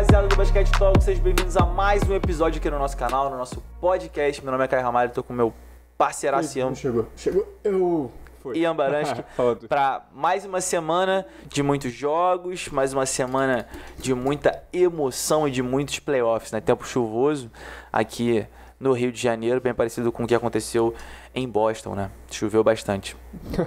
rapaziada do Basquete Talk, sejam bem-vindos a mais um episódio aqui no nosso canal, no nosso podcast. Meu nome é Caio Ramalho, tô com meu parceiraciano. Chegou, chegou. Eu. Foi. Ian Baranski, para mais uma semana de muitos jogos, mais uma semana de muita emoção e de muitos playoffs, né? Tempo chuvoso aqui no Rio de Janeiro, bem parecido com o que aconteceu em Boston, né? Choveu bastante.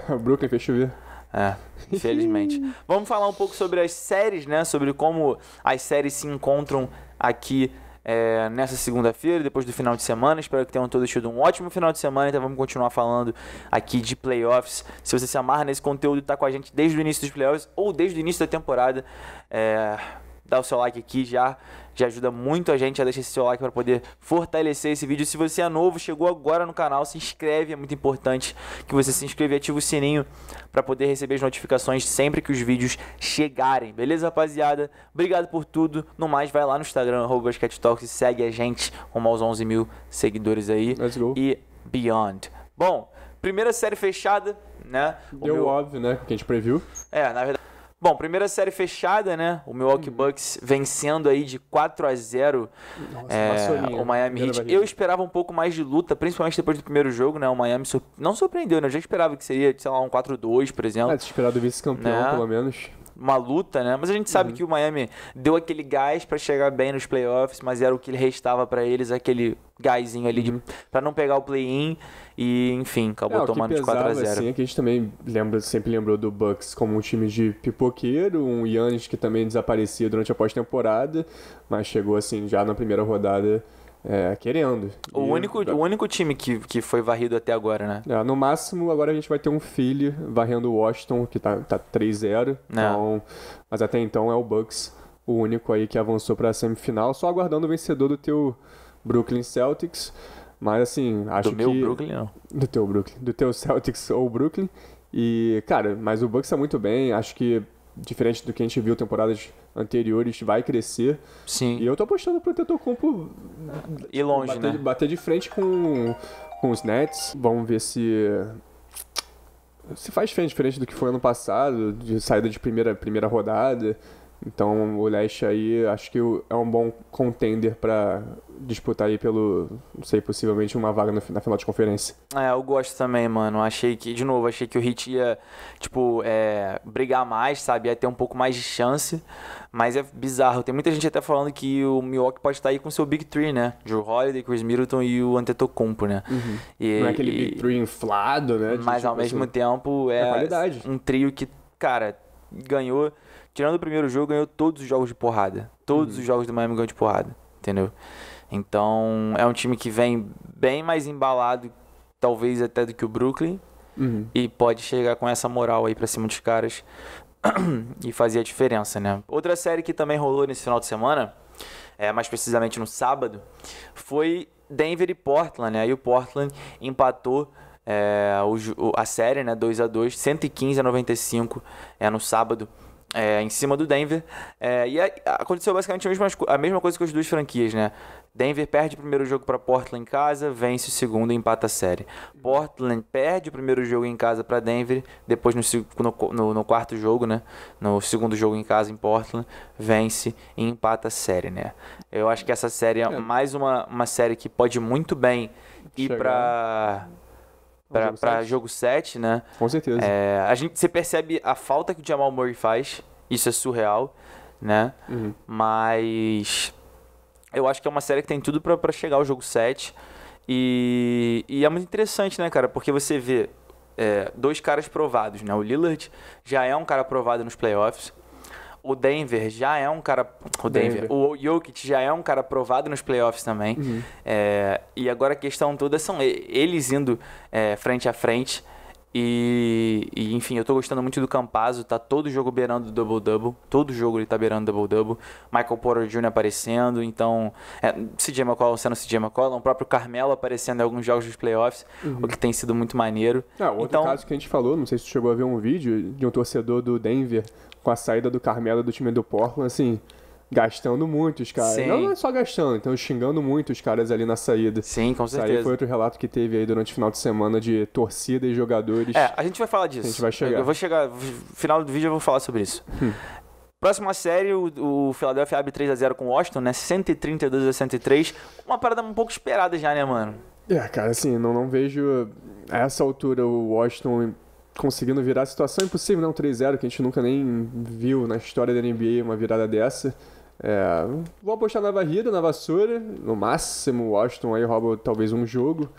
Brooklyn fez chover. É, infelizmente. Vamos falar um pouco sobre as séries, né? Sobre como as séries se encontram aqui é, nessa segunda-feira, depois do final de semana. Espero que tenham todos tido um ótimo final de semana. Então vamos continuar falando aqui de playoffs. Se você se amarra nesse conteúdo, está com a gente desde o início dos playoffs ou desde o início da temporada. É, dá o seu like aqui já, já ajuda muito a gente, já deixa esse seu like para poder fortalecer esse vídeo. Se você é novo, chegou agora no canal, se inscreve, é muito importante que você se inscreva e ative o sininho para poder receber as notificações sempre que os vídeos chegarem. Beleza, rapaziada? Obrigado por tudo. No mais, vai lá no Instagram, BasquetTalks e segue a gente, rumo aos 11 mil seguidores aí. Let's go. E Beyond. Bom, primeira série fechada, né? Deu meu... óbvio, né? Que a gente previu. É, na verdade... Bom, primeira série fechada, né? O Milwaukee uhum. Bucks vencendo aí de 4 a 0 Nossa, é, o Miami Heat. Eu esperava um pouco mais de luta, principalmente depois do primeiro jogo, né? O Miami sur... não surpreendeu, né? Eu já esperava que seria, sei lá, um 4-2, por exemplo. É, esperado vice-campeão, né? pelo menos uma luta, né? Mas a gente sabe uhum. que o Miami deu aquele gás para chegar bem nos playoffs, mas era o que restava para eles, aquele gásinho ali uhum. para não pegar o play-in e enfim, acabou é, tomando pesava, de 4 a 0. Assim, é que a gente também lembra, sempre lembrou do Bucks como um time de pipoqueiro, um Yannis que também desaparecia durante a pós-temporada, mas chegou assim já na primeira rodada é, querendo. O, e, único, tá. o único time que, que foi varrido até agora, né? É, no máximo, agora a gente vai ter um Philly varrendo o Washington, que tá, tá 3-0. É. Então, mas até então é o Bucks, o único aí que avançou pra semifinal, só aguardando o vencedor do teu Brooklyn Celtics. Mas assim, acho que. Do meu Brooklyn, não. Do teu Brooklyn. Do teu Celtics ou Brooklyn. E, cara, mas o Bucks é muito bem. Acho que diferente do que a gente viu temporadas anteriores, vai crescer. Sim. E eu tô apostando pro Tetocompo e longe, bater, né? Bater de frente com, com os Nets. Vamos ver se se faz diferente do que foi ano passado, de saída de primeira, primeira rodada. Então o Leste aí acho que é um bom contender para disputar aí pelo, não sei, possivelmente uma vaga na final de conferência. É, eu gosto também, mano. Achei que, de novo, achei que o Hit ia, tipo, é, brigar mais, sabe? Ia ter um pouco mais de chance. Mas é bizarro. Tem muita gente até falando que o Milwaukee pode estar aí com seu Big Three, né? Joe Holiday, Chris Middleton e o Antetokounmpo, né? Uhum. E, não é aquele e... Big Three inflado, né? Mas tipo, ao mesmo assim, tempo é, é um trio que, cara, ganhou Tirando o primeiro jogo, ganhou todos os jogos de porrada. Todos uhum. os jogos do Miami ganhou de porrada, entendeu? Então, é um time que vem bem mais embalado, talvez até do que o Brooklyn. Uhum. E pode chegar com essa moral aí pra cima dos caras e fazer a diferença, né? Outra série que também rolou nesse final de semana, é, mais precisamente no sábado, foi Denver e Portland, né? Aí o Portland empatou é, o, a série, né? 2 a 2 115 a 95 é, no sábado é, em cima do Denver. É, e a, aconteceu basicamente a mesma, a mesma coisa com as duas franquias, né? Denver perde o primeiro jogo para Portland em casa, vence o segundo e empata a série. Portland perde o primeiro jogo em casa para Denver, depois no, no, no, quarto jogo, né? No segundo jogo em casa em Portland, vence e empata a série, né? Eu acho que essa série é, é. mais uma, uma série que pode muito bem ir para é para jogo, jogo 7, né? Com certeza. É, a gente, você percebe a falta que o Jamal Murray faz, isso é surreal, né? Uhum. Mas eu acho que é uma série que tem tudo para chegar ao jogo 7. E, e, é muito interessante, né, cara? Porque você vê é, dois caras provados, né? O Lillard já é um cara provado nos playoffs. O Denver já é um cara. O Denver. Denver. O Jokic já é um cara provado nos playoffs também. Uhum. É, e agora a questão toda são eles indo é, frente a frente. E, e, enfim, eu tô gostando muito do Campazo, tá todo jogo beirando double-double, todo jogo ele tá beirando double-double. Michael Porter Jr. aparecendo, então é, CJ McCollum sendo CJ McCollum, o próprio Carmelo aparecendo em alguns jogos dos playoffs, uhum. o que uhum. tem sido muito maneiro. Ah, outro então, caso que a gente falou, não sei se tu chegou a ver um vídeo de um torcedor do Denver com a saída do Carmelo do time do Portland, assim, gastando muito os caras. Sim. Não, é só gastando, então xingando muito os caras ali na saída. Sim, com certeza. Isso aí foi outro relato que teve aí durante o final de semana de torcida e jogadores. É, a gente vai falar disso. A gente vai chegar. Eu vou chegar, no final do vídeo eu vou falar sobre isso. Hum. Próxima série, o, Philadelphia abre 3 a 0 com o Washington, né? 132 a 103. Uma parada um pouco esperada já, né, mano? É, cara, assim, não, não vejo a essa altura o Washington conseguindo virar a situação é impossível, né um 3-0, que a gente nunca nem viu na história da NBA uma virada dessa. É, vou apostar na varrida, na vassoura. No máximo, o Washington aí rouba talvez um jogo.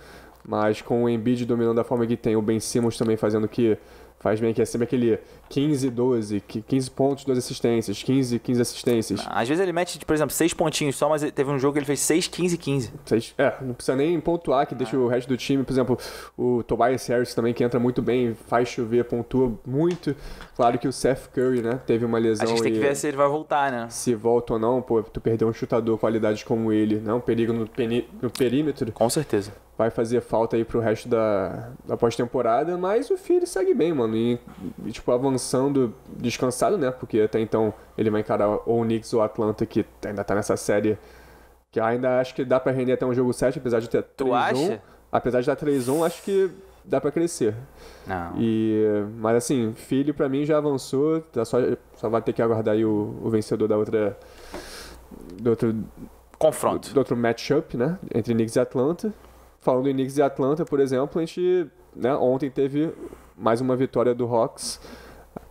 Mas com o Embiid dominando da forma que tem, o Ben Simmons também fazendo o que faz bem, que é sempre aquele 15, 12, 15 pontos, 12 assistências, 15, 15 assistências. Ah, às vezes ele mete, por exemplo, 6 pontinhos só, mas teve um jogo que ele fez 6, 15, 15. 6, é, não precisa nem pontuar, que deixa ah. o resto do time, por exemplo, o Tobias Harris também, que entra muito bem, faz chover, pontua muito. Claro que o Seth Curry, né, teve uma lesão. A gente tem que ver se ele vai voltar, né? Se volta ou não, pô, tu perdeu um chutador qualidade como ele, né? Um perigo no, peni, no perímetro. Com certeza vai fazer falta aí pro resto da, da pós-temporada, mas o Philly segue bem, mano. E, e tipo, avançando pensando descansado, né? Porque até então ele vai encarar ou o Knicks ou o Atlanta, que ainda tá nessa série. Que ainda acho que dá para render até um jogo 7, apesar de ter 3-1. Tu acha? Apesar de dar 3-1, acho que dá para crescer. Não. E, mas assim, filho para mim já avançou, tá só, só vai ter que aguardar aí o, o vencedor da outra. Do outro. Confronto. Do, do outro matchup, né? Entre Knicks e Atlanta. Falando em Knicks e Atlanta, por exemplo, a gente. Né, ontem teve mais uma vitória do Hawks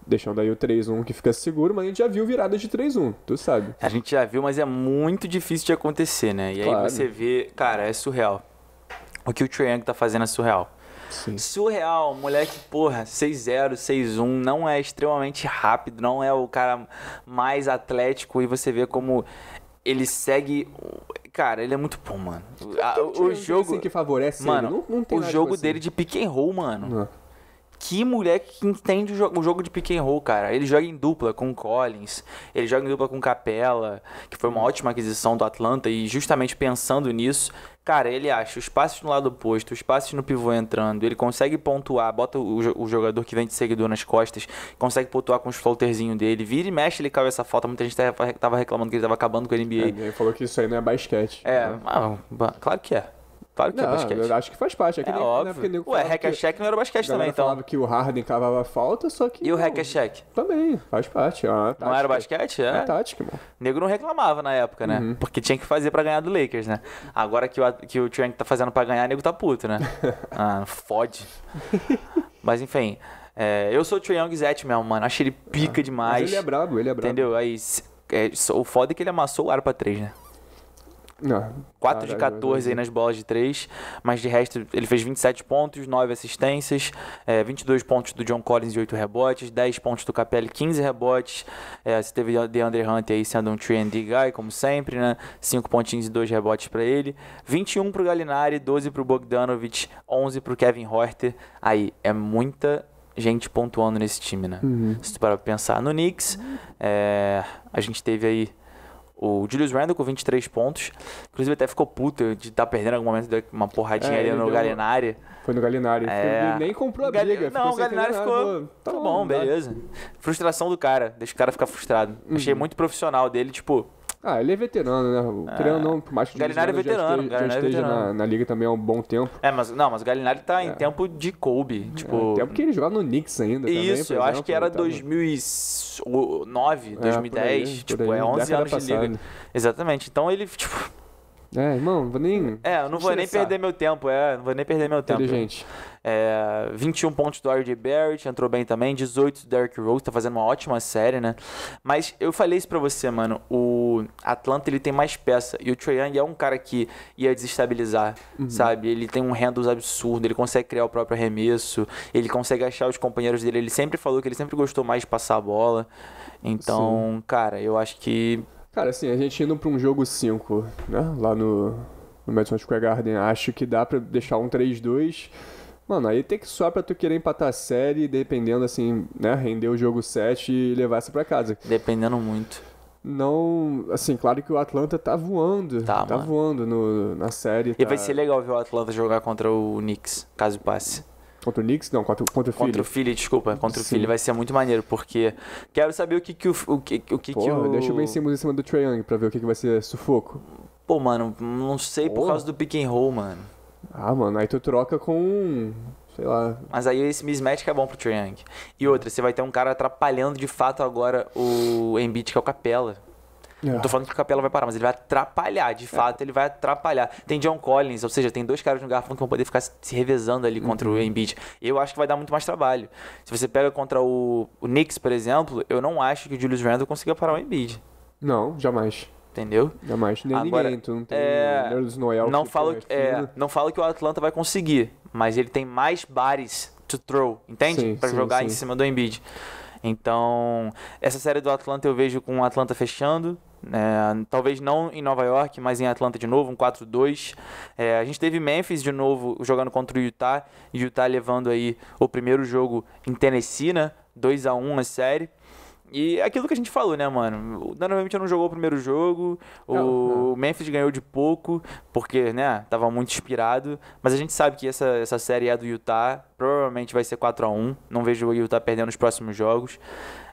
Deixando aí o 3-1 que fica seguro, mas a gente já viu virada de 3-1, tu sabe. A gente já viu, mas é muito difícil de acontecer, né? E claro. aí você vê, cara, é surreal. O que o Trae Young tá fazendo é surreal. Sim. Surreal, moleque, porra, 6-0, 6-1, não é extremamente rápido, não é o cara mais atlético e você vê como ele segue. Cara, ele é muito bom, mano. o, o jogo. Assim que favorece mano, ele. Não, não o jogo assim. dele de pick and roll, mano. Não. Que mulher que entende o, jo o jogo de pick and roll, cara. Ele joga em dupla com Collins, ele joga em dupla com Capella, que foi uma uhum. ótima aquisição do Atlanta, e justamente pensando nisso, cara, ele acha os passes no lado oposto, os passes no pivô entrando, ele consegue pontuar, bota o, o jogador que vem de seguidor nas costas, consegue pontuar com os floaterzinhos dele, vira e mexe, ele caiu essa falta, muita gente tava reclamando que ele tava acabando com o NBA. É, ele falou que isso aí não é basquete. É, né? ah, claro que é. Claro que não, é basquete. Eu acho que faz parte. É, é nem, né, óbvio. Né, Ué, check não era basquete também, então. falava que o Harden cavava falta, só que... E o o check? Também, faz parte. É tática, não era basquete? É. é tática, mano. negro não reclamava na época, né? Uhum. Porque tinha que fazer pra ganhar do Lakers, né? Agora que o, que o Trank tá fazendo pra ganhar, o nego tá puto, né? ah, fode. Mas, enfim... É, eu sou o Trae Young Zet mesmo, mano. Acho ele pica ah, demais. Mas ele é brabo, ele é brabo. Entendeu? Aí... É, o foda é que ele amassou o ar pra três, né? Não, 4 de 14 aí nas bolas de 3, mas de resto ele fez 27 pontos, 9 assistências, é, 22 pontos do John Collins e 8 rebotes, 10 pontos do Capelli, 15 rebotes. É, você teve o DeAndre Hunt aí sendo um 3 D guy, como sempre, né? 5 pontinhos e 2 rebotes para ele. 21 pro o Galinari, 12 pro o Bogdanovich, 11 pro Kevin Horter. Aí é muita gente pontuando nesse time, né? Uhum. Se tu parar pra pensar no Knicks, é, a gente teve aí o Julius Randle com 23 pontos. Inclusive até ficou puto de estar tá perdendo algum momento, uma porradinha é, ali no Galinari. Uma... Foi no Galinari. É... nem comprou a Gal... briga. Não, o Galinari ficou... Tá bom, beleza. Frustração do cara. Deixa o cara ficar frustrado. Uhum. Achei muito profissional dele, tipo... Ah, ele é veterano, né? O é. não, por mais que Galinari é veterano, já é esteja, já esteja é veterano. Na, na, liga também há um bom tempo. É, mas não, mas o Galinari tá em é. tempo de Kobe, é, tipo... É, tempo que ele jogava no Knicks ainda Isso, eu exemplo, acho que era 2009, né, 2010, tá aí, tipo, é 11 anos passada. de liga. Exatamente, então ele, tipo... É, irmão, não vou nem... É, eu não vou nem perder meu tempo, é, não vou nem perder meu tempo. Inteligente. Eu... É, 21 pontos do R.J. Barrett, entrou bem também. 18 do Derrick Rose, tá fazendo uma ótima série, né? Mas eu falei isso pra você, mano. O Atlanta, ele tem mais peça. E o Trae Young é um cara que ia desestabilizar, uhum. sabe? Ele tem um handles absurdo, ele consegue criar o próprio arremesso, ele consegue achar os companheiros dele. Ele sempre falou que ele sempre gostou mais de passar a bola. Então, Sim. cara, eu acho que... Cara, assim, a gente indo pra um jogo 5, né? Lá no no Madison Square Garden. Acho que dá para deixar um 3-2 Mano, aí tem que só pra tu querer empatar a série, dependendo assim, né, render o jogo 7 e levar essa pra casa. Dependendo muito. Não, assim, claro que o Atlanta tá voando. Tá, tá mano. voando no, na série. E tá... vai ser legal ver o Atlanta jogar contra o Knicks, caso passe. Contra o Knicks? Não, contra, contra o Philly. Contra o Philly, desculpa. Contra Sim. o Philly vai ser muito maneiro, porque quero saber o que que o... o, que, o que, Porra, que o... deixa o Ben em cima do Trae Young pra ver o que, que vai ser sufoco. Pô, mano, não sei Porra. por causa do pick and roll, mano. Ah, mano, aí tu troca com. Sei lá. Mas aí esse mismatch que é bom pro Trae E outra, você vai ter um cara atrapalhando de fato agora o Embiid, que é o Capela. Yeah. Não tô é. falando que o Capela vai parar, mas ele vai atrapalhar, de é. fato, é. ele vai atrapalhar. Tem John Collins, ou seja, tem dois caras no garfão que vão poder ficar se revezando ali contra uhum. o Embiid. Eu acho que vai dar muito mais trabalho. Se você pega contra o, o Knicks, por exemplo, eu não acho que o Julius Randle consiga parar o Embiid. Não, jamais entendeu? Na Marte não é Agora, ninguém, tu não tem é, Noel não falo, é, é não falo que o Atlanta vai conseguir, mas ele tem mais bares to throw, entende? Para jogar sim. em cima do Embiid. Então, essa série do Atlanta eu vejo com o Atlanta fechando. É, talvez não em Nova York, mas em Atlanta de novo, um 4-2. É, a gente teve Memphis de novo jogando contra o Utah. E Utah levando aí o primeiro jogo em Tennessee, né? 2 a 1 a série. E é aquilo que a gente falou, né, mano? O Donovan não jogou o primeiro jogo, não, o não. Memphis ganhou de pouco, porque, né, tava muito inspirado. Mas a gente sabe que essa, essa série é do Utah, provavelmente vai ser 4 a 1 Não vejo o Utah perdendo os próximos jogos.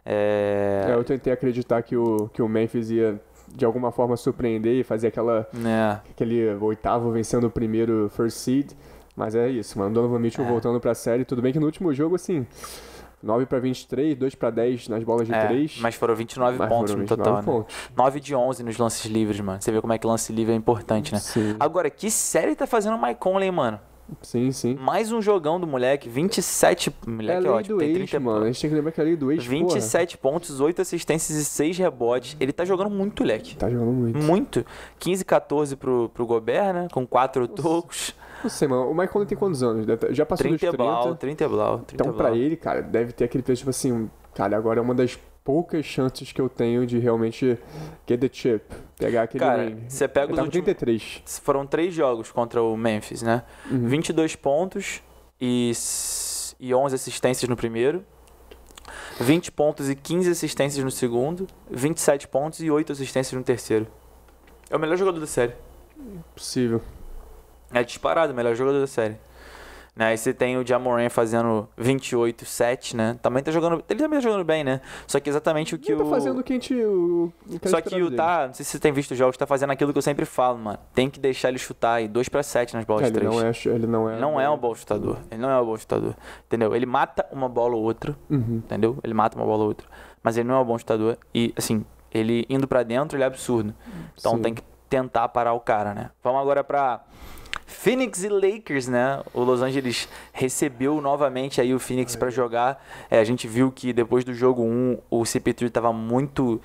É... é... eu tentei acreditar que o, que o Memphis ia, de alguma forma, surpreender e fazer aquela, é. aquele oitavo vencendo o primeiro first seed. Mas é isso, mano. Donovan Mitchell é. voltando pra série. Tudo bem que no último jogo, assim 9 para 23, 2 para 10 nas bolas de é, 3. Mas foram 29 mas pontos foram 29 no total. Né? Pontos. Né? 9 de 11 nos lances livres, mano. Você vê como é que lance livre é importante, né? Sim. Agora, que série tá fazendo o Mike Conley, mano? Sim, sim. Mais um jogão do moleque, 27. Moleque é, é ótimo, tem 30 ex, mano. A gente tem que lembrar que é a lei do ex, 27 porra. pontos, 8 assistências e 6 rebotes. Ele tá jogando muito, moleque. Tá jogando muito. Muito. 15, 14 pro, pro Gobert, né? Com 4 tocos. Não sei, mano. O Michael tem quantos anos? Tá- já passou 30 dos 30. Blau, 30 Blau, 30 Então, pra ele, cara, deve ter aquele peso, tipo assim, cara, agora é uma das poucas chances que eu tenho de realmente get the chip. Pegar aquele Cara, ring. você pega os últimos... 33. Foram três jogos contra o Memphis, né? Uhum. 22 pontos e, e 11 assistências no primeiro. 20 pontos e 15 assistências no segundo. 27 pontos e 8 assistências no terceiro. É o melhor jogador da série. Possível. É disparado, melhor jogador da série. Né? Aí você tem o Jamoran fazendo 28-7, né? Também tá jogando. Ele também tá jogando bem, né? Só que exatamente o que ele tá o. Tá fazendo o que a gente. O, que tá Só que o tá. Não sei se você tem visto os jogos, tá fazendo aquilo que eu sempre falo, mano. Tem que deixar ele chutar aí 2 pra 7 nas bolas é, de 3. É ele não é, ele não é, não é um bom chutador. Ele não é um bom chutador. Entendeu? Ele mata uma bola ou outra. Uhum. Entendeu? Ele mata uma bola ou outra. Mas ele não é um bom chutador. E, assim, ele indo para dentro, ele é absurdo. Então Sim. tem que tentar parar o cara, né? Vamos agora pra Phoenix e Lakers, né? O Los Angeles recebeu novamente aí o Phoenix para jogar. É, a gente viu que depois do jogo 1, o CP3 tava muito,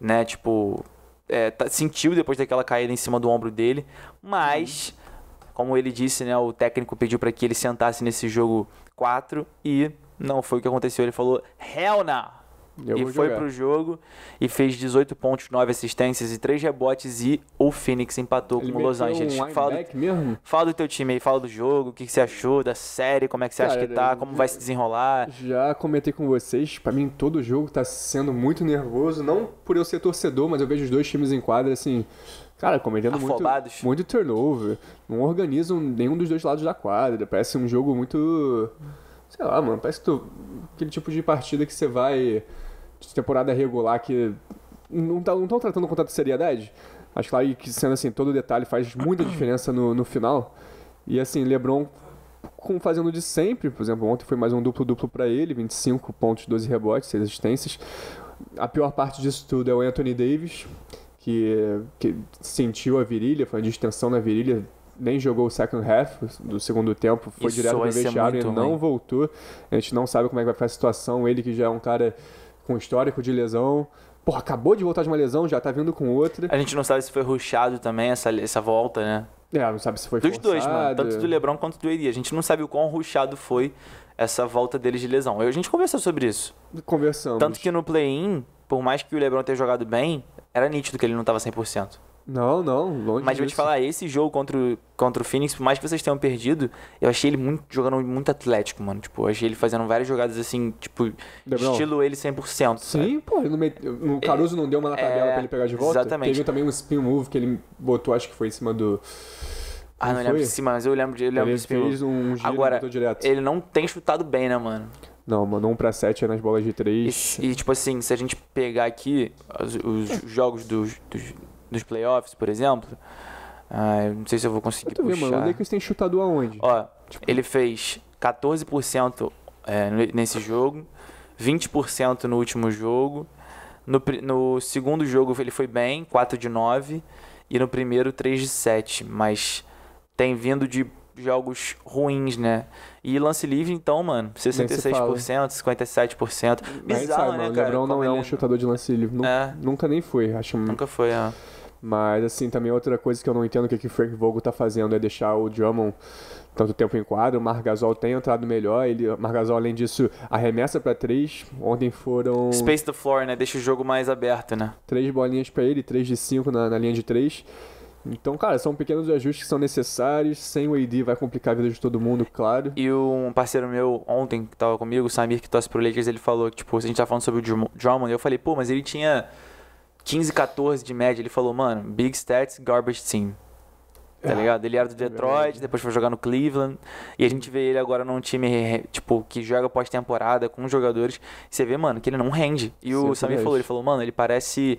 né, tipo, é, tá, sentiu depois daquela caída em cima do ombro dele, mas uhum. como ele disse, né, o técnico pediu para que ele sentasse nesse jogo 4 e não foi o que aconteceu. Ele falou: "Hell no!" Eu e foi para o jogo e fez 18 pontos, 9 assistências e 3 rebotes e o Phoenix empatou Ele com o Los Angeles. Um fala, do, mesmo? fala do teu time aí, fala do jogo, o que, que você achou da série, como é que você Cara, acha que tá, como vai se desenrolar. Já comentei com vocês, para mim todo jogo está sendo muito nervoso, não por eu ser torcedor, mas eu vejo os dois times em quadra assim, Cara, cometendo muito, muito turnover. Não organizam nenhum dos dois lados da quadra. Parece um jogo muito. Sei lá, mano. Parece tu, aquele tipo de partida que você vai temporada regular que não estão tá, tratando com tanta seriedade. Mas claro que sendo assim, todo detalhe faz muita diferença no, no final. E assim, LeBron com, fazendo de sempre, por exemplo, ontem foi mais um duplo-duplo para ele, 25 pontos, 12 rebotes, 6 assistências. A pior parte disso tudo é o Anthony Davis, que, que sentiu a virilha, foi uma distensão na virilha, nem jogou o second half do segundo tempo, foi Isso direto no vestiário e não ruim. voltou. A gente não sabe como é que vai ficar a situação. Ele que já é um cara com histórico de lesão. pô acabou de voltar de uma lesão, já tá vindo com outra. A gente não sabe se foi ruxado também essa, essa volta, né? É, não sabe se foi Dos forçado. dois, mano. Tanto do Lebron quanto do Eri. A gente não sabe o quão ruxado foi essa volta deles de lesão. Eu, a gente conversou sobre isso. Conversamos. Tanto que no play-in, por mais que o Lebron tenha jogado bem, era nítido que ele não tava 100%. Não, não, longe Mas disso. vou te falar, esse jogo contra o, contra o Phoenix, por mais que vocês tenham perdido, eu achei ele muito, jogando muito atlético, mano. Tipo, achei ele fazendo várias jogadas assim, tipo, estilo ele 100%. Sim, sabe? pô, no, é, Caruso não deu uma na tabela é, pra ele pegar de volta. Exatamente. Teve também um spin move que ele botou, acho que foi em cima do. Ah, não, não lembro de cima, mas eu lembro de eu lembro ele desse fez um giro Agora, direto. ele não tem chutado bem, né, mano? Não, mano. um pra 7 é nas bolas de 3. E, e, tipo assim, se a gente pegar aqui os, os jogos dos, dos dos playoffs, por exemplo. Ah, não sei se eu vou conseguir eu puxar. Vendo, mano, o Lakers tem chutado aonde? Ó, tipo... ele fez 14% é, nesse jogo, 20% no último jogo. No, no, segundo jogo ele foi bem, 4 de 9. E no primeiro, 3 de 7. Mas tem vindo de jogos ruins, né? E lance livre, então, mano, 66%, 57%. Bizarro, sabe, né, mano, cara? O LeBron não ele... é um chutador de lance livre. Nunca, é. nunca nem foi, acho. Nunca foi, é. Mas, assim, também outra coisa que eu não entendo que, que o Frank Vogel tá fazendo é deixar o Drummond tanto tempo em quadro. O Margasol tem entrado melhor. Ele, o Margasol, além disso, arremessa para três. Ontem foram... Space the floor, né? Deixa o jogo mais aberto, né? Três bolinhas para ele, três de cinco na, na linha de três. Então, cara, são pequenos ajustes que são necessários. Sem o AD vai complicar a vida de todo mundo, claro. E um parceiro meu ontem que tava comigo, o Samir, que torce pro Lakers, ele falou que, tipo, a gente tava falando sobre o Drummond. Eu falei, pô, mas ele tinha 15, 14 de média, ele falou, mano, big stats, garbage team. Tá é. ligado? Ele era do é Detroit, é depois foi jogar no Cleveland. E a gente vê ele agora num time, tipo, que joga pós-temporada com jogadores. Você vê, mano, que ele não rende. E o Samir falou, ele falou, mano, ele parece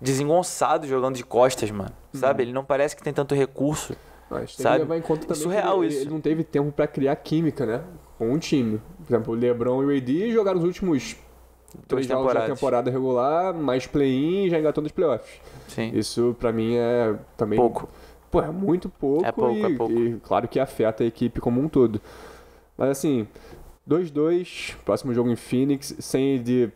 desengonçado jogando de costas, mano. Hum. Sabe? Ele não parece que tem tanto recurso. Mas ah, tem sabe? que levar em conta é também Surreal que ele, isso. ele não teve tempo para criar química, né? Com um time. Por exemplo, o LeBron e o AD jogaram os últimos dois temporadas. temporada regular, mais play-in e já engatou nos playoffs. Sim. Isso para mim é também. Pouco. Pô, é muito pouco. É pouco, é e, é pouco. E claro que afeta a equipe como um todo. Mas assim, 2-2, próximo jogo em Phoenix, sem de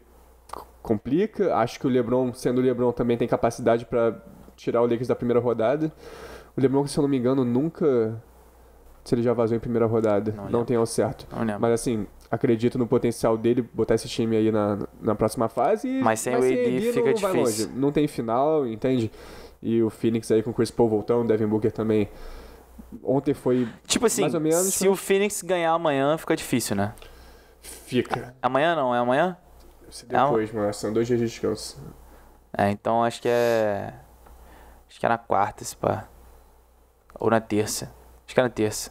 complica. Acho que o LeBron, sendo o LeBron, também tem capacidade para tirar o Lakers da primeira rodada. O LeBron, se eu não me engano, nunca se ele já vazou em primeira rodada, não, não tem ao certo. Não Mas assim, acredito no potencial dele botar esse time aí na, na próxima fase. Mas sem mas o AD fica não difícil. Longe, não tem final, entende? E o Phoenix aí com o Chris Paul voltando, Devin Booker também. Ontem foi tipo assim, mais ou menos. Se o Phoenix ganhar amanhã, fica difícil, né? Fica. Amanhã não, é amanhã? Se é depois, é mano. São dois dias de descanso. É, então acho que é. Acho que é na quarta, se pá. Ou na terça. Acho que é na terça.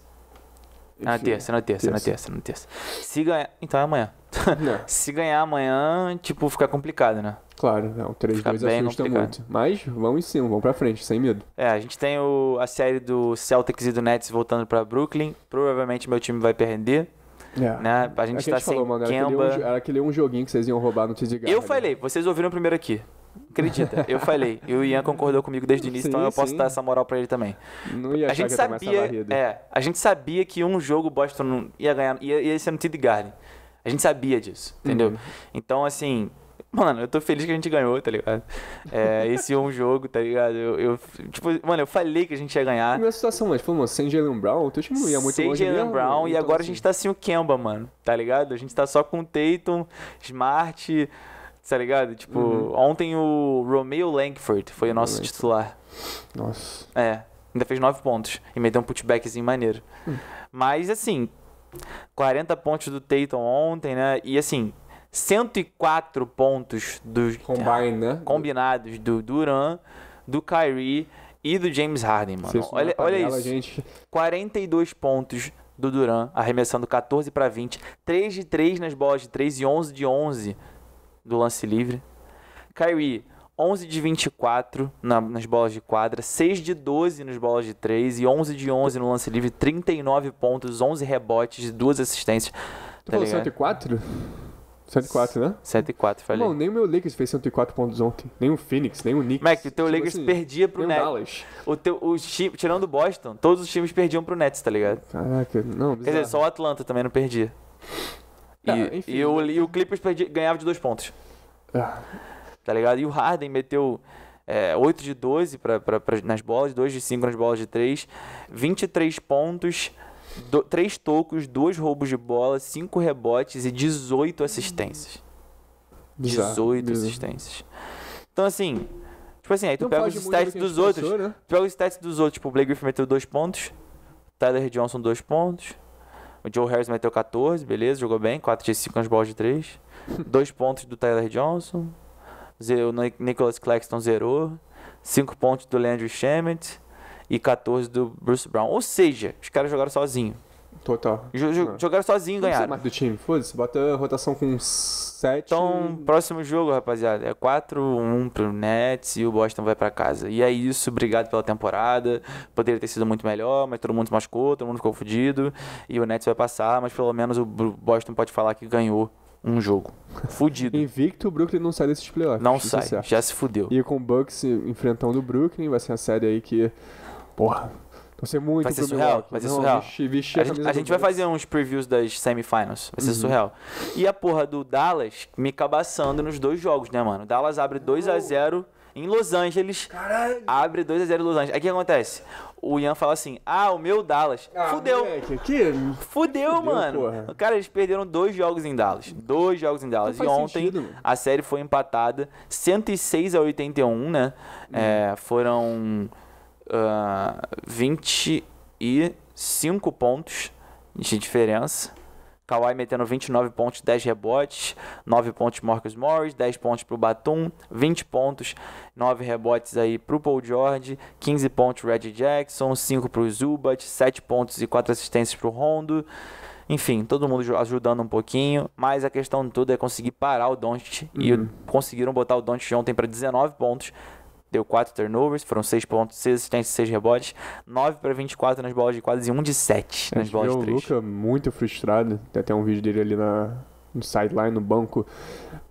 É na terça, é na terça, é na terça, na terça. Se ganhar. Então é amanhã. Se ganhar amanhã, tipo, fica complicado, né? Claro, não. 3-2 assusta tem muito. Mas vamos em cima, vamos pra frente, sem medo. É, a gente tem o, a série do Celtics e do Nets voltando pra Brooklyn. Provavelmente meu time vai perder. É. Né? A gente é tá a gente sem falou, mano, Kemba. Era aquele, um, era aquele um joguinho que vocês iam roubar no Tizigarra. Eu falei, né? vocês ouviram primeiro aqui. Acredita, eu falei. E o Ian concordou comigo desde o início, então sim, então eu sim. posso dar essa moral para ele também. Não ia a gente sabia, é, a gente sabia que um jogo Boston ia ganhar, ia, ia ser no TD Garden. A gente sabia disso, entendeu? Uhum. Então, assim, mano, eu tô feliz que a gente ganhou, tá ligado? É, esse um jogo, tá ligado? Eu, eu, tipo, mano, eu falei que a gente ia ganhar. Minha situação, mas, pô, sem Jalen Brown, o teu time não ia muito sem longe. Sem Jalen Brown, não, e então, agora assim. a gente tá sem o Kemba, mano, tá ligado? A gente tá só com o Tatum, Smart... Tá ligado? Tipo, uhum. ontem o Romeo Langford foi o nosso Romeo. titular. Nossa. É. Ainda fez 9 pontos e meteu um putbackzinho maneiro. Hum. Mas, assim, 40 pontos do Tatum ontem, né? E, assim, 104 pontos dos... Combine, né? Combinados do Duran, do Kyrie e do James Harden, mano. Isso olha, olha isso. Gente. 42 pontos do Duran, arremessando 14 para 20, 3 de 3 nas bolas de 3 e 11 de 11 do lance livre. Kyrie, 11 de 24 na, nas bolas de quadra, 6 de 12 nas bolas de 3 e 11 de 11 no lance livre, 39 pontos, 11 rebotes, duas assistências. Tu tá falou 104? 104, né? 104, falei. Não, nem o meu Lakers fez 104 pontos ontem. Nem o Phoenix, nem o Knicks. Mac, o teu tipo Lakers assim, perdia pro Nets. Dallas. O teu, o tirando o Boston, todos os times perdiam pro Nets, tá ligado? Caraca, não. Bizarro. Quer dizer, só o Atlanta também não perdia. Tá, e, enfim. e, o, e o Clippers perdi, ganhava de dois pontos. Ah. Tá ligado? E o Harden meteu é, 8 de 12 pra, pra, pra, nas bolas, 2 de 5 nas bolas de 3, 23 pontos, do, 3 tocos, 2 roubos de bola, 5 rebotes e 18 assistências. Bizarro, 18 bizarro. assistências. Então, assim, tipo assim, aí tu Não pega os stats dos outros. Né? Tu pega os stats dos outros, tipo, o Blake Griffin meteu 2 pontos, Tyler Johnson 2 pontos, o Joe Harris meteu 14, beleza, jogou bem, 4 de 5 nas bolas de 3. 2 pontos do Tyler Johnson. O Nicholas Claxton zerou. 5 pontos do Landry Shamet. E 14 do Bruce Brown. Ou seja, os caras jogaram sozinho. Total. É. jogaram sozinho e ganharam. mais do time, foda-se. Bota rotação com 7. Então, próximo jogo, rapaziada. É 4-1 pro Nets e o Boston vai pra casa. E é isso, obrigado pela temporada. Poderia ter sido muito melhor, mas todo mundo se machucou, todo mundo ficou fudido. E o Nets vai passar, mas pelo menos o Boston pode falar que ganhou um jogo. Fudido. Invicto, o Brooklyn não sai desses tipo playoffs. Não sai, já se fudeu. E com o Bucks enfrentando o Brooklyn, vai ser uma série aí que. Porra Vai ser muito vai ser surreal. Vai ser Não, surreal. Vixe, vixe, a, a, gente, a gente vai fazer uns previews das semifinals. Vai ser uhum. surreal. E a porra do Dallas me cabaçando nos dois jogos, né, mano? Dallas abre 2 x 0 em Los Angeles. Caralho. Abre 2 x 0 em Los Angeles. Aí o que acontece? O Ian fala assim: "Ah, o meu Dallas". Ah, Fudeu. Moleque, que... Fudeu, Fudeu, mano. Porra. Cara, eles perderam dois jogos em Dallas. Dois jogos em Dallas. E ontem sentido, a série foi empatada 106 a 81, né? Hum. É, foram 25 ah, pontos de diferença. Kawhi metendo 29 pontos, 10 rebotes, 9 pontos Marcus Morris, 10 pontos para o Batum, 20 pontos, 9 rebotes aí para o Paul George, 15 pontos Red Jackson, 5 para o Zubat, 7 pontos e 4 assistências para o Rondo. Enfim, todo mundo ajudando um pouquinho, mas a questão toda é conseguir parar o Doncic uhum. e conseguiram botar o Doncic ontem para 19 pontos, deu 4 turnovers, foram 6 pontos, 6 assistências, 6 rebotes, 9 para 24 nas bolas de quase 1 de 7 nas bolas de 3. O Luca muito frustrado, tem até um vídeo dele ali na, no sideline, no banco,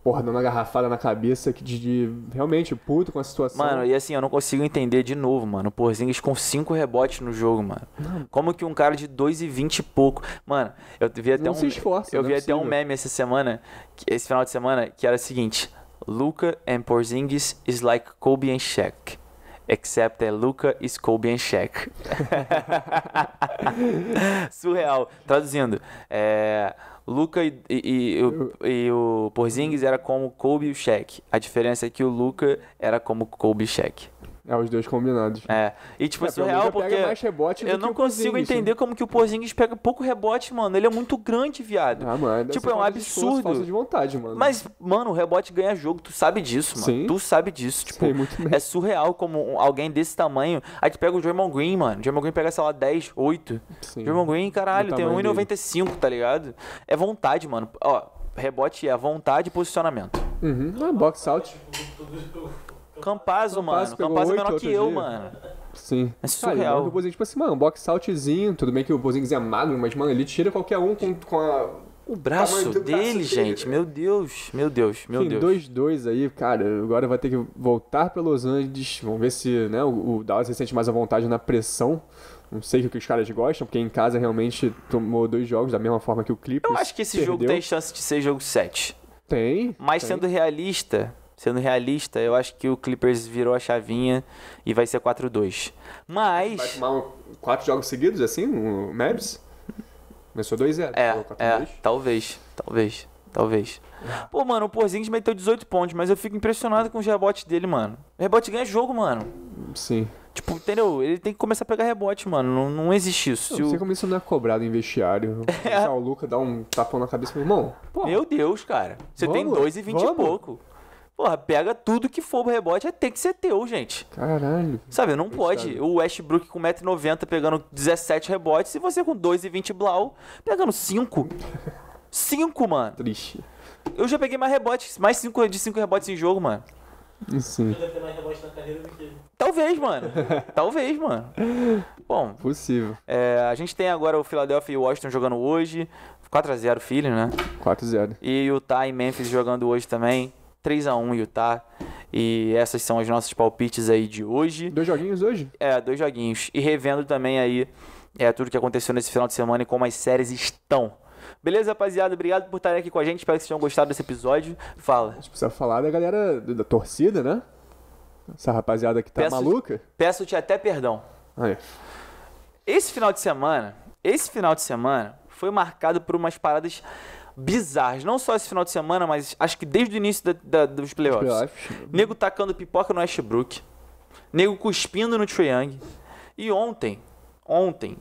porra, dando uma garrafada na cabeça que de, de, realmente puto com a situação. Mano, e assim, eu não consigo entender de novo, mano. O Porzingis com 5 rebotes no jogo, mano. Como que um cara de 2 e 20 e pouco. Mano, eu vi até não um. Se esforça, eu vi é até um meme essa semana, esse final de semana, que era o seguinte. Luca and Porzingis is like Kobe and Shaq. Except that Luca is Kobe and Shaq. Surreal. Traduzindo, é, Luca e, e, e, o, e o Porzingis era como Kobe e o Shaq. A diferença é que o Luca era como Kobe e Shaq. É, os dois combinados. É. E, tipo, é, surreal assim, porque. Mais rebote eu não consigo né? entender como que o Porzingis pega pouco rebote, mano. Ele é muito grande, viado. Ah, mano. É tipo, é um absurdo. De esforço, de vontade, mano. Mas, mano, o rebote ganha jogo. Tu sabe disso, mano. Sim. Tu sabe disso. Tipo, muito é surreal como alguém desse tamanho. Aí tu pega o Draymond Green, mano. O Draymond Green pega, sei lá, 10, 8. Sim. Draymond Green, caralho, tem 1,95, tá ligado? É vontade, mano. Ó, rebote é a vontade e posicionamento. Uhum. Ah, box out. Campazo, mano. Campazo é menor que eu, dia. mano. Sim. É surreal. o Bozinho, tipo assim, mano, um box saltzinho. tudo bem que o Bozinho é magro, mas, mano, ele tira qualquer um com, com a... O braço dele, braço gente, meu Deus, meu Deus, meu Enfim, Deus. dois, dois aí, cara, agora vai ter que voltar para Los Angeles, vamos ver se né, o, o Dallas se sente mais à vontade na pressão, não sei o que os caras gostam, porque em casa realmente tomou dois jogos da mesma forma que o Clippers. Eu acho que esse perdeu. jogo tem chance de ser jogo 7. Tem. Mas tem. sendo realista, Sendo realista, eu acho que o Clippers virou a chavinha e vai ser 4-2. Mas. Vai tomar um, quatro jogos seguidos, assim, o um Mavs? Começou 2-0. É, é talvez, talvez, talvez. Pô, mano, o Porzingis meteu 18 pontos, mas eu fico impressionado com os rebotes dele, mano. O rebote ganha jogo, mano. Sim. Tipo, entendeu? Ele tem que começar a pegar rebote, mano. Não, não existe isso. Se não sei o... como isso não é cobrado em vestiário. É. O Luca dá um tapão na cabeça, meu irmão. Meu Deus, cara. Você vamos, tem 2 e vinte e pouco. Porra, pega tudo que for o rebote, é, tem que ser teu, gente. Caralho. Sabe, não pode. Sabe. O Westbrook com 1,90m pegando 17 rebotes e você com 2,20 blau pegando 5. 5, mano. Triste. Eu já peguei mais rebotes, mais cinco, de 5 rebotes em jogo, mano. Sim. Talvez, mano. Talvez, mano. Bom. Possível. É, a gente tem agora o Philadelphia e o Washington jogando hoje. 4x0 Philly, né? 4x0. E o Utah e Memphis jogando hoje também. 3 a 1 Utah. E essas são as nossas palpites aí de hoje. Dois joguinhos hoje? É, dois joguinhos. E revendo também aí é, tudo que aconteceu nesse final de semana e como as séries estão. Beleza, rapaziada? Obrigado por estarem aqui com a gente. Espero que vocês tenham gostado desse episódio. Fala. A gente precisa falar da galera da torcida, né? Essa rapaziada que tá peço, maluca. Peço-te até perdão. Aí. Esse final de semana, esse final de semana foi marcado por umas paradas bizarras. Não só esse final de semana, mas acho que desde o início da, da, dos playoffs. playoffs. Nego tacando pipoca no Ashbrook, Nego cuspindo no Trae Young. E ontem, ontem,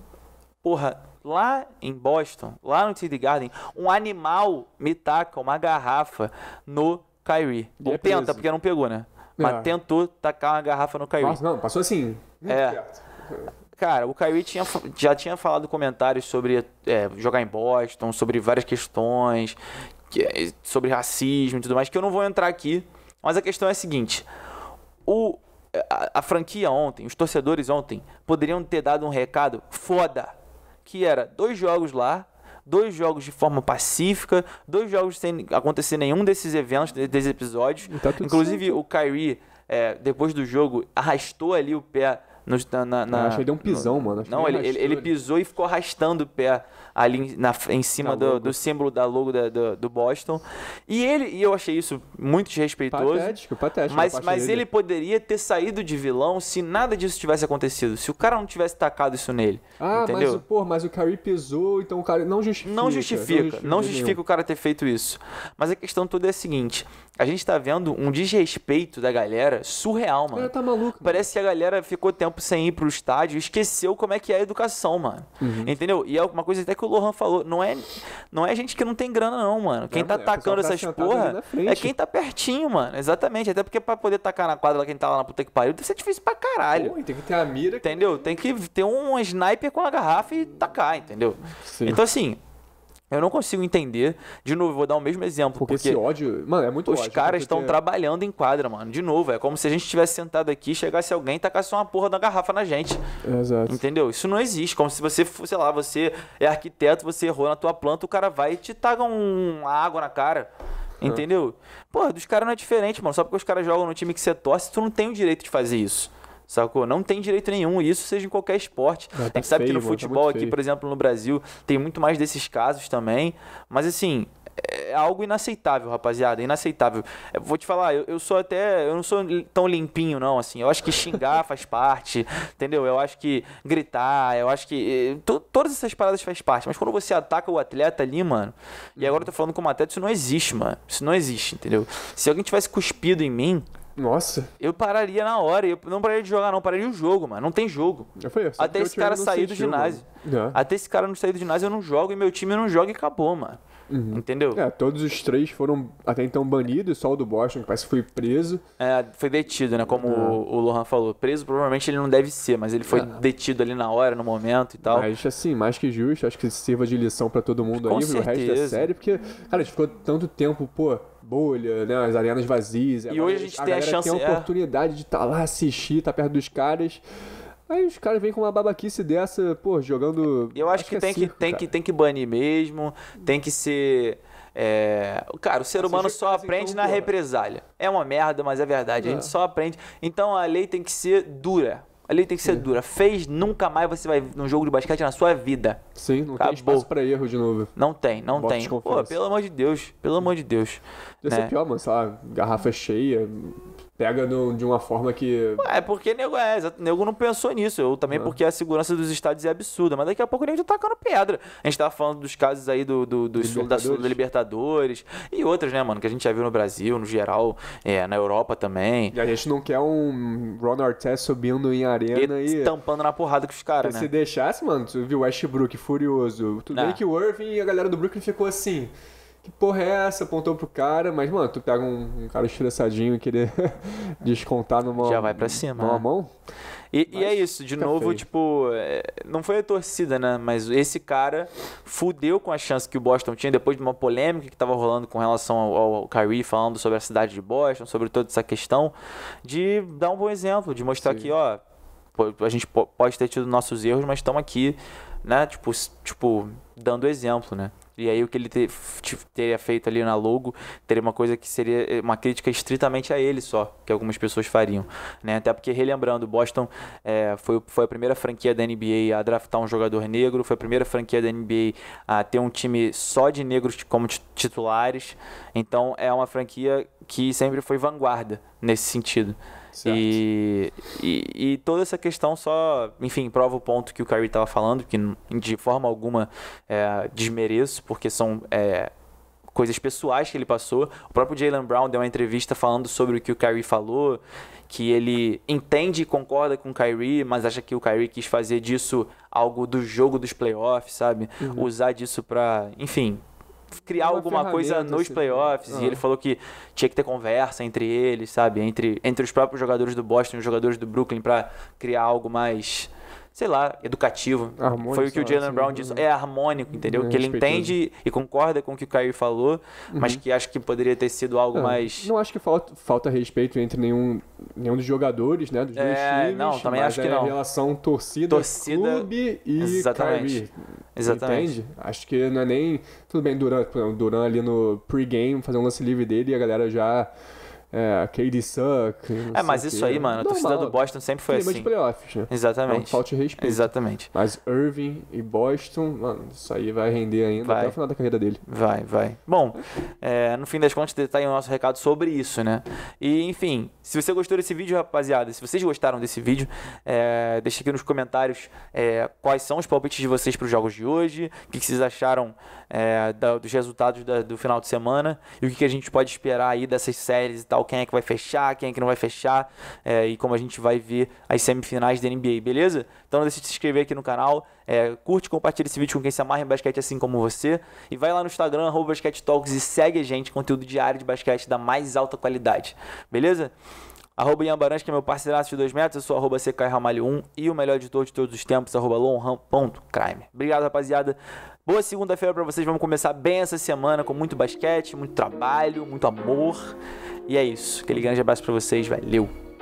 porra, lá em Boston, lá no TD Garden, um animal me taca uma garrafa no Kyrie. E é Ou é tenta, preso. porque não pegou, né? É. Mas tentou tacar uma garrafa no Kyrie. Nossa, não, passou assim. É. Muito é. Perto. Cara, o Kyrie tinha, já tinha falado comentários sobre é, jogar em Boston, sobre várias questões, é, sobre racismo e tudo mais, que eu não vou entrar aqui. Mas a questão é a seguinte: o, a, a franquia ontem, os torcedores ontem, poderiam ter dado um recado foda. Que era dois jogos lá, dois jogos de forma pacífica, dois jogos sem acontecer nenhum desses eventos, desses episódios. Então tá Inclusive, certo. o Kyrie, é, depois do jogo, arrastou ali o pé nos, na, na, ah, na, eu acho que ele deu um pisão, no, mano. Acho não, ele, ele, ele, pisou e ficou arrastando o pé ali na, em tá cima do, do, símbolo da logo da, do, do, Boston. E ele, e eu achei isso muito desrespeitoso. Patético, patético. Mas, mas ele poderia ter saído de vilão se nada disso tivesse acontecido. Se o cara não tivesse tacado isso nele. Ah, entendeu? mas, pô, mas o Curry pisou, então o cara não justifica. Não justifica, não justifica, não justifica o cara ter feito isso. Mas a questão toda é a seguinte: a gente tá vendo um desrespeito da galera surreal, mano. O é, cara tá maluco. Parece que a galera ficou tempo tempo sem ir pro estádio, esqueceu como é que é a educação, mano. Uhum. Entendeu? E é uma coisa até que o Lohan falou, não é, não é gente que não tem grana não, mano. Quem é, tá atacando tá essas porra é quem tá pertinho, mano. Exatamente, até porque para poder tacar na quadra quem tá lá na puta que pariu, deve ser difícil pra caralho. Pô, tem que ter a mira. Entendeu? Que... Tem que ter um sniper com a garrafa e tacar, entendeu? Sim. Então assim, eu não consigo entender. De novo, vou dar o mesmo exemplo. Porque, porque esse ódio, mano, é muito Os ódio, caras estão né? trabalhando em quadra, mano. De novo, é como se a gente estivesse sentado aqui, chegasse alguém e tacasse uma porra da garrafa na gente. Exato. Entendeu? Isso não existe. Como se você, sei lá, você é arquiteto, você errou na tua planta, o cara vai e te taga uma água na cara. É. Entendeu? Pô, dos caras não é diferente, mano. Só porque os caras jogam no time que você torce, tu não tem o direito de fazer isso. Sacou? Não tem direito nenhum, isso seja em qualquer esporte. Ah, tá a gente sabe que no tá futebol tá aqui, por exemplo, no Brasil, tem muito mais desses casos também. Mas assim, é algo inaceitável, rapaziada. Inaceitável. É, vou te falar, eu, eu, sou até. Eu não sou tão limpinho, não, assim. Eu acho que xingar faz parte, entendeu? Eu acho que gritar, eu acho que. Eh, todas essas paradas faz parte. Mas quando você ataca o atleta ali, mano. E agora eu tô uhum. falando como atleta, isso não existe, mano. Isso não existe, entendeu? Se alguém tivesse cuspido em mim, nossa. Eu pararia na hora. Eu não pararia de jogar, não. Pararia o jogo, mano. Não tem jogo. Eu falei, Até esse cara sair do ginásio. Mano. Né? É. Até esse cara não sair do ginásio, eu não jogo e meu time não joga e acabou, mano. Uhum. Entendeu? É, todos os três foram até então banidos, só o do Boston, que parece que foi preso. É, foi detido, né? Como uhum. o, Lohan falou. Preso provavelmente ele não deve ser, mas ele foi é. detido ali na hora, no momento e tal. Mas assim, mais que justo, acho que sirva de lição para todo mundo Com aí, certeza. o resto da série, porque, cara, a gente ficou tanto tempo, pô, bolha, né? As arenas vazias. E hoje a gente a tem a chance. tem a é. oportunidade é... de estar tá lá, assistir, estar tá perto dos caras. Aí os caras vêm com uma babaquice dessa, pô, jogando. Eu acho, acho que, que, tem, circo, que, tem que tem que banir mesmo, tem que ser. É... Cara, o ser humano só aprende na represália. É uma merda, mas é verdade. É. A gente é. só aprende. Então a lei tem que ser dura. A lei tem que ser dura. Fez, nunca mais você vai num jogo de basquete na sua vida. Sim, não Acabou. tem espaço pra erro de novo. Não tem, não Bota tem. Pô, pelo amor de Deus. Pelo amor de Deus. Deve né? ser pior, mano. Sei lá, garrafa cheia, pega no, de uma forma que. É, porque nego, é, nego não pensou nisso. Eu também, é. porque a segurança dos estádios é absurda. Mas daqui a pouco o nego tá tacando pedra. A gente tava falando dos casos aí do, do, do sul, da sul, da Libertadores e outras, né, mano, que a gente já viu no Brasil, no geral, é, na Europa também. E a gente não quer um Ron Artest subindo em arena e. e... tampando na porrada com os caras, né? Se deixasse, mano, tu viu Westbrook furioso. Tudo viu bem que o Irving e a galera do Brooklyn ficou assim que porra é essa? Apontou pro cara, mas, mano, tu pega um, um cara estressadinho e querer descontar numa. Já vai pra cima. Numa né? mão. E, e, é isso, de tá novo, feio. tipo, é, não foi a torcida, né? Mas esse cara fudeu com a chance que o Boston tinha depois de uma polêmica que tava rolando com relação ao, ao Kyrie, falando sobre a cidade de Boston, sobre toda essa questão, de dar um bom exemplo, de mostrar Sim. que, ó, a gente pode ter tido nossos erros, mas estamos aqui, né? Tipo, tipo, dando exemplo, né? E aí o que ele teria feito ali na logo teria uma coisa que seria eh, uma crítica estritamente a ele só, que algumas pessoas fariam. Né? Até porque, relembrando, Boston é, foi, foi a primeira franquia da NBA a draftar um jogador negro, foi a primeira franquia da NBA a ter um time só de negros como titulares. Então é uma franquia que sempre foi vanguarda nesse sentido. E, e, e, toda essa questão só, enfim, prova o ponto que o Kyrie estava falando, que de forma alguma é, desmereço, porque são é, coisas pessoais que ele passou. O próprio Jalen Brown deu uma entrevista falando sobre o que o Kyrie falou, que ele entende e concorda com o Kyrie, mas acha que o Kyrie quis fazer disso algo do jogo dos playoffs, sabe? Uhum. Usar disso para, enfim, criar Uma alguma coisa nos assim. playoffs. E ele ah. falou que tinha que ter conversa entre eles, sabe? Entre, entre os próprios jogadores do Boston e os jogadores do Brooklyn para criar algo mais sei lá, educativo. Harmônico, Foi o que o Jalen assim, Brown né? disse. É harmônico, entendeu? É, que ele entende e concorda com o que o Caio falou, uhum. mas que acho que poderia ter sido algo é. mais. Não acho que falta, falta respeito entre nenhum, nenhum dos jogadores, né? Dos é, dois times. Não, também acho que é não. relação torcida, torcida clube e Exatamente. Kyrie. Exatamente. Entende? Acho que não é nem. Tudo bem, Duran, Duran ali no pregame fazer um lance livre dele e a galera já é, Katie Suck. É, mas isso que. aí, mano, a torcida do Boston sempre foi Clima assim. de playoffs, né? Exatamente. É um falta de respeito. Exatamente. Mas Irving e Boston, mano, isso aí vai render ainda vai. até o final da carreira dele. Vai, vai. Bom, é, no fim das contas, tá aí o nosso recado sobre isso, né? E, enfim, se você gostou desse vídeo, rapaziada, se vocês gostaram desse vídeo, é, deixa aqui nos comentários é, quais são os palpites de vocês para os jogos de hoje, o que, que vocês acharam é, da, dos resultados da, do final de semana e o que, que a gente pode esperar aí dessas séries e tal tal, quem é que vai fechar, quem é que não vai fechar, é, e como a gente vai ver as semifinais da NBA, beleza? Então não deixe de se inscrever aqui no canal, é, curte, compartilha esse vídeo com quem se amarra em basquete assim como você, e vai lá no Instagram, arroba basquete talks, e segue a gente, conteúdo diário de basquete da mais alta qualidade, beleza? Arroba Ian que é meu parceiraço de 2 metros. Eu sou arroba CKRamalho1 e o melhor editor de todos os tempos, arroba @lonham.crime. Obrigado, rapaziada. Boa segunda-feira para vocês. Vamos começar bem essa semana com muito basquete, muito trabalho, muito amor. E é isso. Aquele grande abraço para vocês. Valeu!